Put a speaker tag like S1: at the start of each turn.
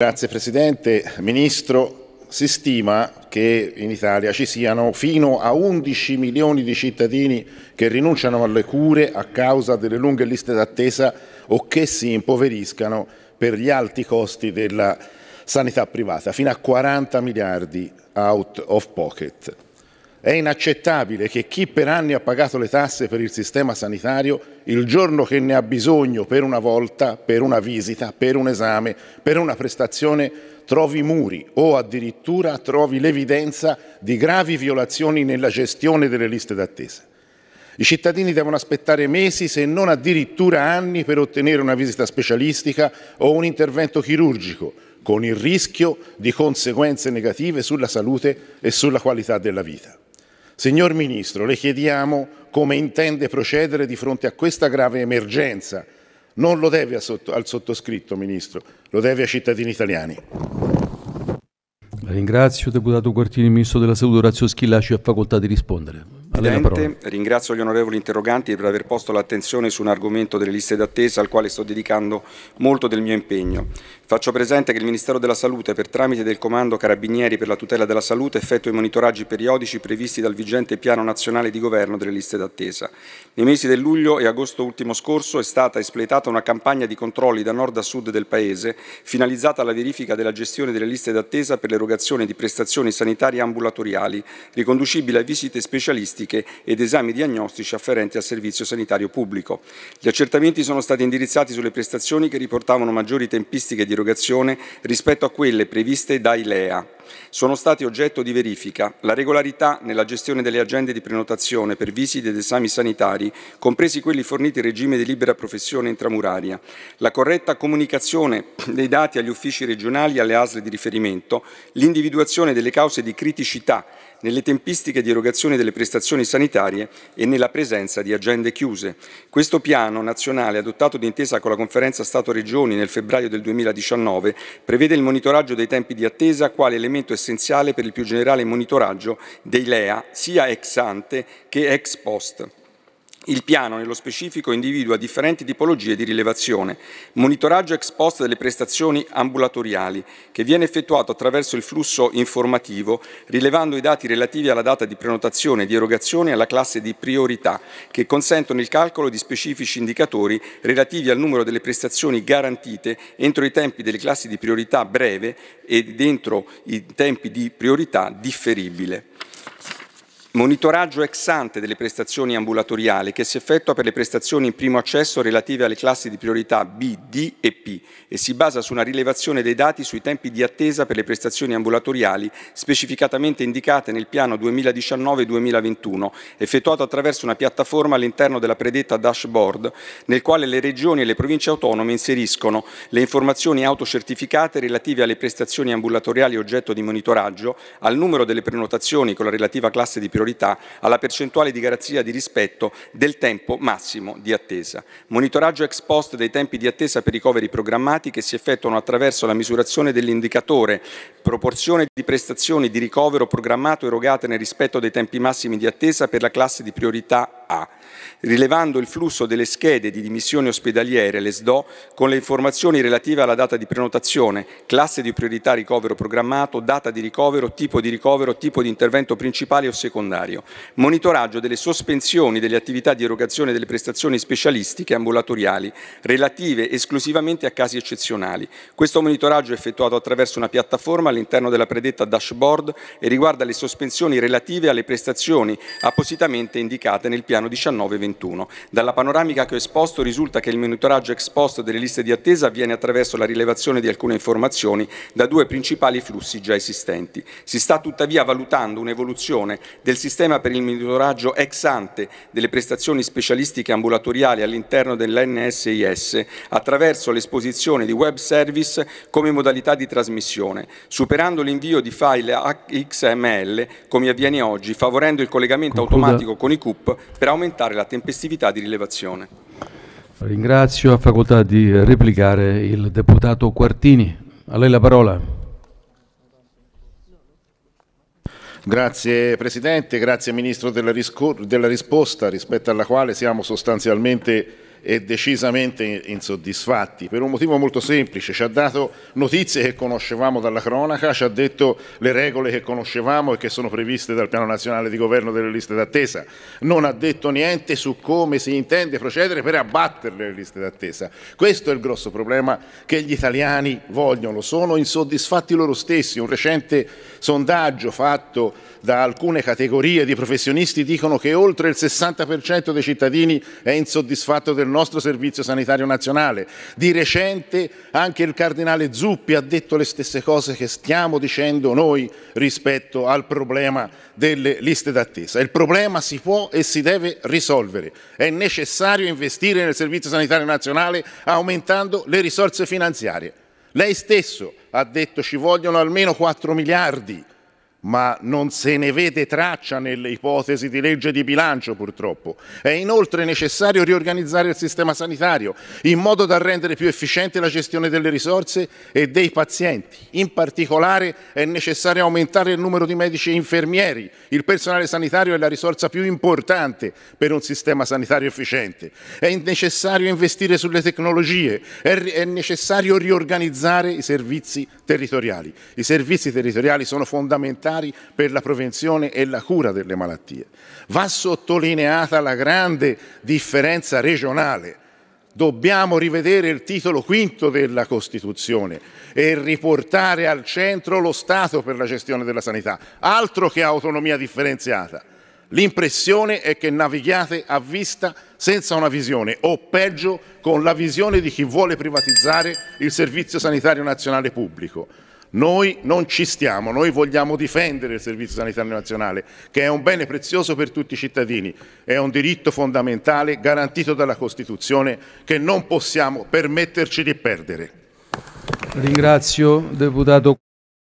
S1: Grazie Presidente. Ministro, si stima che in Italia ci siano fino a 11 milioni di cittadini che rinunciano alle cure a causa delle lunghe liste d'attesa o che si impoveriscano per gli alti costi della sanità privata, fino a 40 miliardi out of pocket. È inaccettabile che chi per anni ha pagato le tasse per il sistema sanitario, il giorno che ne ha bisogno per una volta, per una visita, per un esame, per una prestazione, trovi muri o addirittura trovi l'evidenza di gravi violazioni nella gestione delle liste d'attesa. I cittadini devono aspettare mesi, se non addirittura anni, per ottenere una visita specialistica o un intervento chirurgico, con il rischio di conseguenze negative sulla salute e sulla qualità della vita. Signor Ministro, le chiediamo come intende procedere di fronte a questa grave emergenza. Non lo deve al sottoscritto, Ministro, lo deve ai cittadini italiani.
S2: La ringrazio, deputato Quartini, ministro della Salute Orazio Schillaci, ha
S1: facoltà di rispondere. Presidente,
S2: ringrazio gli onorevoli interroganti per aver posto l'attenzione su un argomento delle liste d'attesa al quale sto dedicando molto del mio impegno. Faccio presente che il Ministero della Salute, per tramite del Comando Carabinieri per la tutela della salute, effettua i monitoraggi periodici previsti dal vigente Piano Nazionale di Governo delle liste d'attesa. Nei mesi del luglio e agosto ultimo scorso è stata espletata una campagna di controlli da nord a sud del Paese, finalizzata alla verifica della gestione delle liste d'attesa per l'erogazione di prestazioni sanitarie ambulatoriali, riconducibili a visite specialistiche ed esami diagnostici afferenti al servizio sanitario pubblico. Gli accertamenti sono stati indirizzati sulle prestazioni che riportavano maggiori tempistiche di erogazione rispetto a quelle previste dai LEA sono stati oggetto di verifica la regolarità nella gestione delle agende di prenotazione per visite ed esami sanitari, compresi quelli forniti in regime di libera professione intramuraria, la corretta comunicazione dei dati agli uffici regionali e alle ASL di riferimento, l'individuazione delle cause di criticità nelle tempistiche di erogazione delle prestazioni sanitarie e nella presenza di agende chiuse. Questo piano nazionale, adottato d'intesa con la Conferenza Stato-Regioni nel febbraio del 2019, prevede il monitoraggio dei tempi di attesa quale elemento elemento essenziale per il più generale monitoraggio dei LEA, sia ex ante che ex post. Il piano, nello specifico, individua differenti tipologie di rilevazione, monitoraggio ex post delle prestazioni ambulatoriali, che viene effettuato attraverso il flusso informativo, rilevando i dati relativi alla data di prenotazione e di erogazione alla classe di priorità, che consentono il calcolo di specifici indicatori relativi al numero delle prestazioni garantite entro i tempi delle classi di priorità breve e dentro i tempi di priorità differibile. Monitoraggio ex ante delle prestazioni ambulatoriali che si effettua per le prestazioni in primo accesso relative alle classi di priorità B, D e P e si basa su una rilevazione dei dati sui tempi di attesa per le prestazioni ambulatoriali specificatamente indicate nel piano 2019-2021, effettuato attraverso una piattaforma all'interno della predetta dashboard, nel quale le regioni e le province autonome inseriscono le informazioni autocertificate relative alle prestazioni ambulatoriali oggetto di monitoraggio, al numero delle prenotazioni con la relativa classe di priorità priorità alla percentuale di garanzia di rispetto del tempo massimo di attesa. Monitoraggio ex post dei tempi di attesa per i ricoveri programmati che si effettuano attraverso la misurazione dell'indicatore proporzione di prestazioni di ricovero programmato erogate nel rispetto dei tempi massimi di attesa per la classe di priorità A, rilevando il flusso delle schede di dimissioni ospedaliere, le SDO, con le informazioni relative alla data di prenotazione, classe di priorità ricovero programmato, data di ricovero, tipo di ricovero, tipo di intervento principale o secondario, monitoraggio delle sospensioni delle attività di erogazione delle prestazioni specialistiche ambulatoriali relative esclusivamente a casi eccezionali. Questo monitoraggio è effettuato attraverso una piattaforma all'interno della predetta dashboard e riguarda le sospensioni relative alle prestazioni appositamente indicate nel piano 19 Dalla panoramica che ho esposto risulta che il monitoraggio ex post delle liste di attesa avviene attraverso la rilevazione di alcune informazioni da due principali flussi già esistenti. Si sta tuttavia valutando un'evoluzione del sistema per il monitoraggio ex ante delle prestazioni specialistiche ambulatoriali all'interno dell'NSIS attraverso l'esposizione di web service come modalità di trasmissione, superando l'invio di file XML come avviene oggi, favorendo il collegamento Concluda. automatico con i CUP per aumentare la tempestività di rilevazione. Ringrazio, a facoltà di replicare il deputato Quartini. A lei la parola.
S1: Grazie Presidente, grazie Ministro della, della risposta rispetto alla quale siamo sostanzialmente e decisamente insoddisfatti per un motivo molto semplice, ci ha dato notizie che conoscevamo dalla cronaca, ci ha detto le regole che conoscevamo e che sono previste dal piano nazionale di governo delle liste d'attesa, non ha detto niente su come si intende procedere per abbattere le liste d'attesa. Questo è il grosso problema che gli italiani vogliono, sono insoddisfatti loro stessi, un recente sondaggio fatto da alcune categorie di professionisti dicono che oltre il 60% dei cittadini è insoddisfatto del del nostro Servizio Sanitario Nazionale. Di recente anche il Cardinale Zuppi ha detto le stesse cose che stiamo dicendo noi rispetto al problema delle liste d'attesa. Il problema si può e si deve risolvere. È necessario investire nel Servizio Sanitario Nazionale aumentando le risorse finanziarie. Lei stesso ha detto ci vogliono almeno 4 miliardi ma non se ne vede traccia nelle ipotesi di legge di bilancio purtroppo. È inoltre necessario riorganizzare il sistema sanitario in modo da rendere più efficiente la gestione delle risorse e dei pazienti. In particolare è necessario aumentare il numero di medici e infermieri. Il personale sanitario è la risorsa più importante per un sistema sanitario efficiente. È necessario investire sulle tecnologie, è, necessario riorganizzare i servizi territoriali. I servizi territoriali sono fondamentali sanitari per la prevenzione e la cura delle malattie. Va sottolineata la grande differenza regionale. Dobbiamo rivedere il titolo quinto della Costituzione e riportare al centro lo Stato per la gestione della sanità, altro che autonomia differenziata. L'impressione è che navighiate a vista senza una visione o peggio con la visione di chi vuole privatizzare il Servizio Sanitario Nazionale Pubblico. Noi non ci stiamo, noi vogliamo difendere il Servizio Sanitario Nazionale, che è un bene prezioso per tutti i cittadini, è un diritto fondamentale garantito dalla Costituzione che non possiamo permetterci di perdere.
S2: Ringrazio deputato